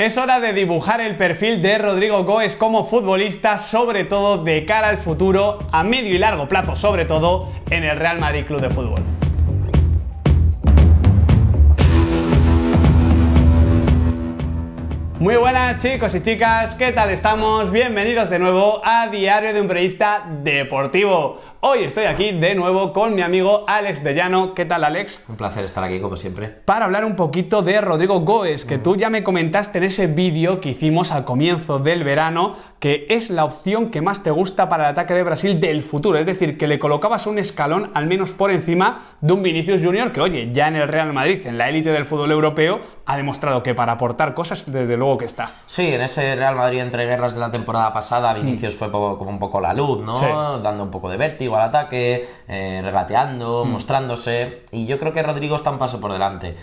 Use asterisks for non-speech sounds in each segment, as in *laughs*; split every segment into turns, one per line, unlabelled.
Es hora de dibujar el perfil de Rodrigo Goes como futbolista, sobre todo de cara al futuro, a medio y largo plazo, sobre todo en el Real Madrid Club de Fútbol. Muy buenas chicos y chicas, ¿qué tal estamos? Bienvenidos de nuevo a Diario de un Periodista Deportivo. Hoy estoy aquí de nuevo con mi amigo Alex de Llano. ¿Qué tal Alex? Un placer estar aquí como siempre. Para hablar un poquito de Rodrigo Goes, que tú ya me comentaste en ese vídeo que hicimos al comienzo del verano, que es la opción que más te gusta para el ataque de Brasil del futuro. Es decir, que le colocabas un escalón al menos por encima de un Vinicius Junior que, oye, ya en el Real Madrid, en la élite del fútbol europeo, ha demostrado que para aportar cosas, desde luego, que está.
Sí, en ese Real Madrid entre guerras de la temporada pasada, Vinicius mm. fue como un poco la luz, ¿no? Dando un poco de vértigo al ataque, eh, regateando, mm. mostrándose. Y yo creo que Rodrigo está un paso por delante.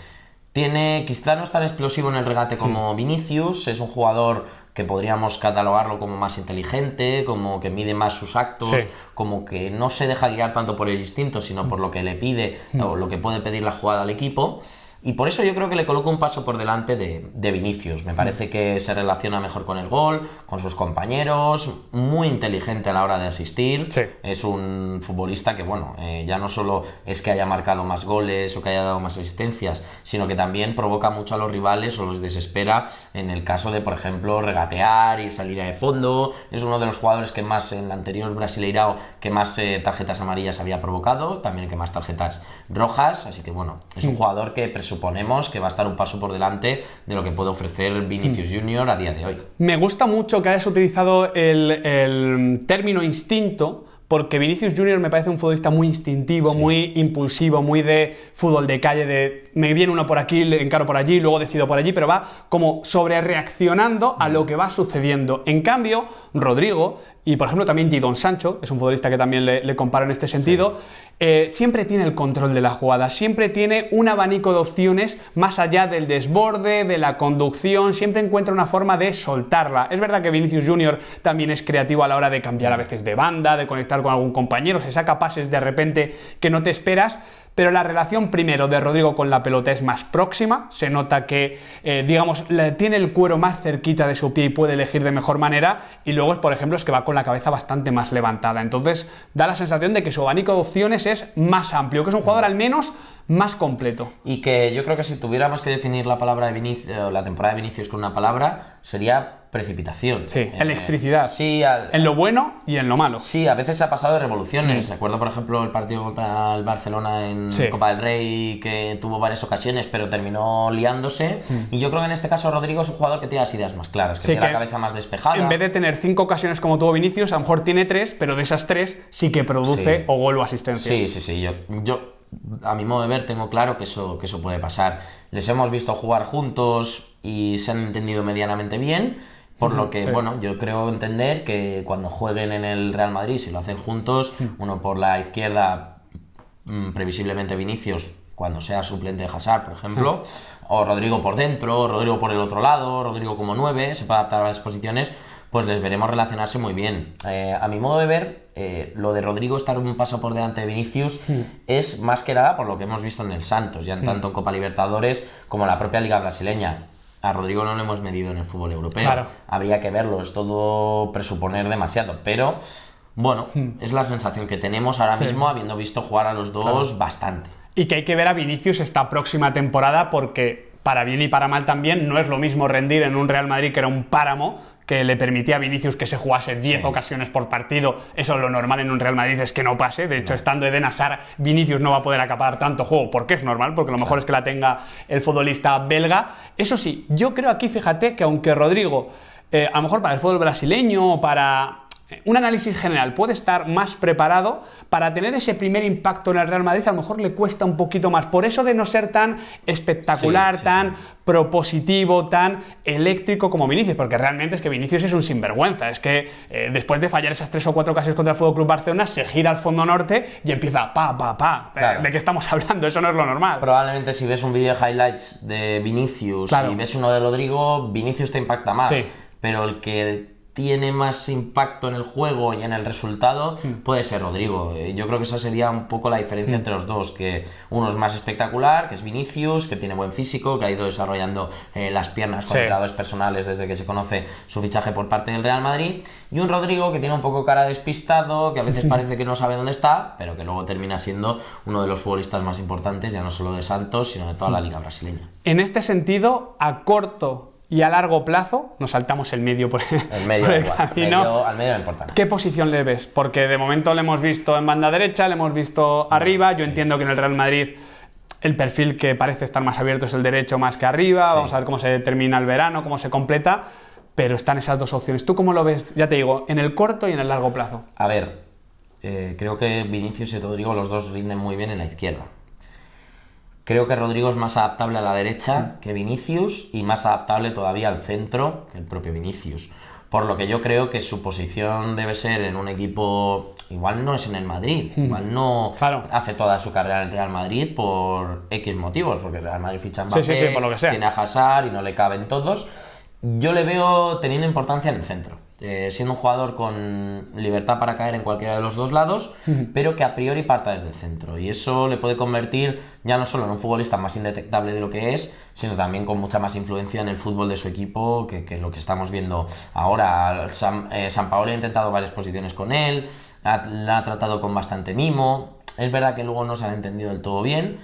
Tiene, quizá no es tan explosivo en el regate mm. como Vinicius, es un jugador que podríamos catalogarlo como más inteligente, como que mide más sus actos, como que no se deja guiar tanto por el instinto, sino por lo que le pide o lo que puede pedir la jugada al equipo. Y por eso yo creo que le coloco un paso por delante de, de, Vinicius. Me parece que se relaciona mejor con el gol, con sus compañeros, muy inteligente a la hora de asistir. Es un futbolista que, bueno, eh, ya no solo es que haya marcado más goles o que haya dado más asistencias, sino que también provoca mucho a los rivales o los desespera en el caso de, por ejemplo, regatear y salir de fondo. Es uno de los jugadores que más en la anterior Brasileirao, que más eh, tarjetas amarillas había provocado, también que más tarjetas rojas. Así que, bueno, es un mm. jugador que suponemos que va a estar un paso por delante de lo que puede ofrecer Vinicius mm. Junior a día de hoy.
Me gusta mucho que hayas utilizado el, término instinto porque Vinicius Junior me parece un futbolista muy instintivo, muy impulsivo, muy de fútbol de calle, de me viene uno por aquí, le encaro por allí, luego decido por allí, pero va como sobre reaccionando a lo que va sucediendo. En cambio, Rodrigo y por ejemplo también Gidon Sancho, es un futbolista que también le, comparo en este sentido, eh, siempre tiene el control de la jugada, siempre tiene un abanico de opciones más allá del desborde, de la conducción, siempre encuentra una forma de soltarla. Es verdad que Vinicius Jr. también es creativo a la hora de cambiar a veces de banda, de conectar con algún compañero, se saca pases de repente que no te esperas, pero la relación primero de Rodrigo con la pelota es más próxima, se nota que, eh, digamos, tiene el cuero más cerquita de su pie y puede elegir de mejor manera, y luego, por ejemplo, es que va con la cabeza bastante más levantada, entonces da la sensación de que su abanico de opciones es más amplio, que es un jugador al menos más completo. Y que yo creo que si tuviéramos que definir la palabra de Vinicius, la temporada de Vinicius
con una palabra, sería precipitación. Sí, eh, electricidad. Sí, en lo bueno y en lo malo. Sí, a veces ha pasado de revoluciones. Recuerdo, acuerdo, por ejemplo, el partido contra el Barcelona en Copa del Rey, que tuvo varias ocasiones, pero terminó liándose. Mm. Y yo creo que en este caso Rodrigo es un jugador que tiene las ideas más claras, que tiene la cabeza más despejada.
En vez de tener cinco ocasiones como tuvo Vinicius, a lo mejor tiene tres, pero de esas tres sí que produce o gol o asistencia. Sí, sí,
sí. yo a mi modo de ver, tengo claro que eso, que eso puede pasar. Les hemos visto jugar juntos y se han entendido medianamente bien. Por lo que, bueno, yo creo entender que cuando jueguen en el Real Madrid, si lo hacen juntos, uno por la izquierda, mm, previsiblemente Vinicius, cuando sea suplente de Hazard, por ejemplo, o Rodrigo por dentro, Rodrigo por el otro lado, Rodrigo como nueve se puede adaptar a las posiciones pues les veremos relacionarse muy bien. Eh, a mi modo de ver, eh, lo de Rodrigo estar un paso por delante de Vinicius hmm. es más que nada por lo que hemos visto en el Santos, ya en hmm. tanto Copa Libertadores como en la propia Liga Brasileña. A Rodrigo no lo hemos medido en el fútbol europeo. Habría que verlo, es todo presuponer demasiado, pero bueno, hmm.
es la sensación que tenemos ahora mismo
habiendo visto jugar a los dos bastante.
Y que hay que ver a Vinicius esta próxima temporada porque para bien y para mal también, no es lo mismo rendir en un Real Madrid que era un páramo que le permitía a Vinicius que se jugase 10 ocasiones por partido. Eso es lo normal en un Real Madrid, es que no pase. De hecho, estando Eden Hazard, Vinicius no va a poder acaparar tanto juego, porque es normal, porque lo mejor es que la tenga el futbolista belga. Eso sí, yo creo aquí, fíjate, que aunque Rodrigo, eh, a lo mejor para el fútbol brasileño o para un análisis general puede estar más preparado para tener ese primer impacto en el Real Madrid, a lo mejor le cuesta un poquito más. Por eso de no ser tan espectacular, tan propositivo, tan eléctrico como Vinicius, porque realmente es que Vinicius es un sinvergüenza. Es que eh, después de fallar esas tres o cuatro casas contra el FC Club Barcelona, se gira al fondo norte y empieza pa, pa, pa. Eh, ¿De qué estamos *laughs* hablando? Eso
no es lo normal. Probablemente si ves un vídeo de highlights de Vinicius y ves uno de Rodrigo, Vinicius te impacta más. Pero el que tiene más impacto en el juego y en el resultado hmm. puede ser Rodrigo. Eh, yo creo que esa sería un poco la diferencia hmm. entre los dos, que uno es más espectacular, que es Vinicius, que tiene buen físico, que ha ido desarrollando eh, las piernas con sí. personales desde que se conoce su fichaje por parte del Real Madrid, y un Rodrigo que tiene un poco cara despistado, que a veces hmm. parece que no sabe dónde está, pero que luego termina siendo uno de los futbolistas más importantes, ya no solo de Santos, sino de toda la liga brasileña.
En este sentido, a corto y a largo plazo, nos saltamos el medio por el, camino. al medio no importa. ¿Qué posición le ves? Porque de momento le hemos visto en banda derecha, le hemos visto arriba. Yo entiendo que en el Real Madrid el perfil que parece estar más abierto es el derecho más que arriba. Vamos a ver cómo se determina el verano, cómo se completa. Pero están esas dos opciones. ¿Tú cómo lo ves, ya te digo, en el corto y en el largo plazo?
A ver, eh, creo que Vinicius y Rodrigo los dos rinden muy bien en la izquierda. Creo que Rodrigo es más adaptable a la derecha que Vinicius y más adaptable todavía al centro que el propio Vinicius. Por lo que yo creo que su posición debe ser en un equipo, igual no es en el Madrid, hmm. igual no hace toda su carrera en el Real Madrid por X motivos, porque el Real Madrid ficha en Mbappé, que tiene a Hazard y no le caben todos yo le veo teniendo importancia en el centro. Eh, siendo un jugador con libertad para caer en cualquiera de los dos lados, *laughs* pero que a priori parta desde el centro. Y eso le puede convertir ya no solo en un futbolista más indetectable de lo que es, sino también con mucha más influencia en el fútbol de su equipo que, lo que estamos viendo ahora. Eh, San, Paolo ha intentado varias posiciones con él, la ha tratado con bastante mimo. Es verdad que luego no se ha entendido del todo bien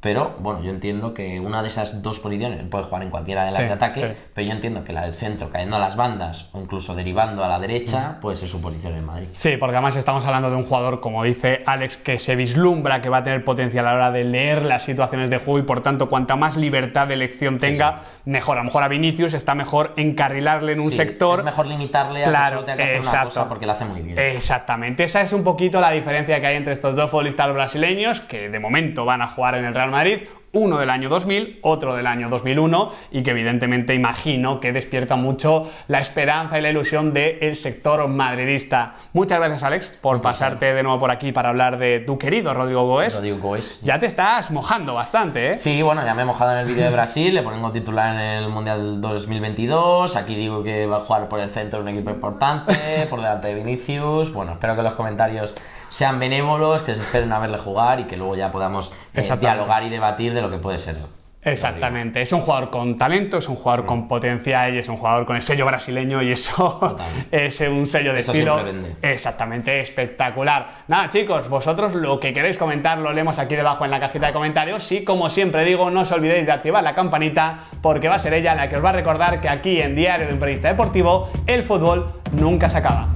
pero bueno, yo entiendo que una de esas dos posiciones puede jugar en cualquiera de las de ataque, pero yo entiendo que la del centro cayendo a las bandas o incluso derivando a la derecha puede ser su posición en Madrid.
Sí, porque además estamos hablando de un jugador, como dice Alex, que se vislumbra que va a tener potencial a la hora de leer las situaciones de juego y por tanto, cuanta más libertad de elección tenga, mejor. A lo mejor a Vinicius está mejor encarrilarle en un sector. Es mejor limitarle a claro, que solo tenga que hacer cosa
porque lo hace muy bien.
Exactamente, esa es un poquito la diferencia que hay entre estos dos futbolistas brasileños que de momento van a jugar en el Real Madrid, uno del año 2000, otro del año 2001 y que evidentemente imagino que despierta mucho la esperanza y la ilusión del sector madridista. Muchas gracias Alex por pasarte de nuevo por aquí para hablar de tu querido Rodrigo Goes. Rodrigo Goes. Ya te estás mojando bastante, ¿eh? Sí, bueno, ya me he mojado en el vídeo de Brasil,
le pongo titular en el Mundial 2022, aquí digo que va a jugar por el centro un equipo importante, por delante de Vinicius, bueno, espero que los comentarios sean benévolos, que se esperen a verle jugar y que luego ya podamos eh, dialogar y debatir de lo que puede ser.
Exactamente, es un jugador con talento, es un jugador mm. con potencia y es un jugador con el sello brasileño y eso *laughs* es un sello de estilo exactamente espectacular. Nada chicos, vosotros lo que queréis comentar lo leemos aquí debajo en la cajita de comentarios y como siempre digo no os olvidéis de activar la campanita porque va a ser ella la que os va a recordar que aquí en Diario de un Periodista Deportivo el fútbol nunca se acaba.